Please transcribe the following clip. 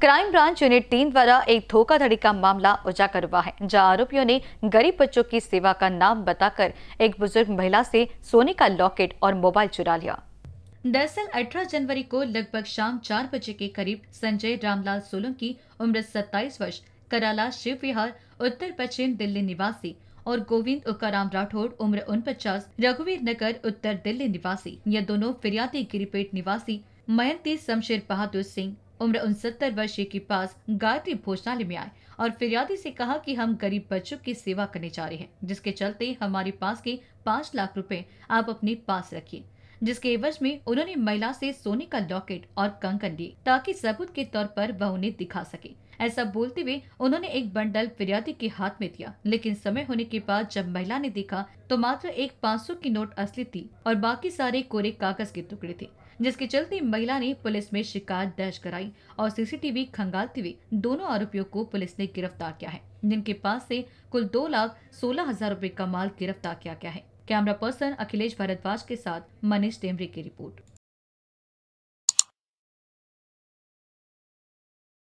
crime branch unit तीन द्वारा एक धोखाधड़ी का मामला उजागर हुआ है जहां आरोपियों ने गरीब बच्चों की सेवा का नाम बताकर एक बुजुर्ग महिला से सोने का लॉकेट और मोबाइल चुरा लिया दरअसल 18 जनवरी को लगभग शाम चार बजे के करीब संजय रामलाल सोलंकी उम्र 27 वर्ष कराला शिव विहार उत्तर पश्चिम दिल्ली निवासी और गोविंद उकाराम राठौड़ उम्र उनपचास रघुवीर नगर उत्तर दिल्ली निवासी ये दोनों फिरियाती गिरिपेट निवासी मयंती शमशेर बहादुर सिंह उम्र उनसत्तर वर्षीय के पास गायत्री भोजनालय में आए और फिरियादी से कहा कि हम गरीब बच्चों की सेवा करने जा रहे हैं जिसके चलते हमारे पास के पाँच लाख रुपए आप अपने पास रखिए जिसके एवज में उन्होंने महिला से सोने का लॉकेट और कंकन लिए ताकि सबूत के तौर पर वह उन्हें दिखा सके ऐसा बोलते हुए उन्होंने एक बंडल फिरियादी के हाथ में दिया लेकिन समय होने के बाद जब महिला ने देखा तो मात्र एक 500 की नोट असली थी और बाकी सारे कोरे कागज के टुकड़े थे जिसके चलते महिला ने पुलिस में शिकायत दर्ज कराई और सीसीटीवी खंगालते हुए दोनों आरोपियों को पुलिस ने गिरफ्तार किया है जिनके पास से कुल दो लाख सोलह हजार रूपए का माल गिरफ्तार किया गया है कैमरा पर्सन अखिलेश भारद्वाज के साथ मनीष डेमरी की रिपोर्ट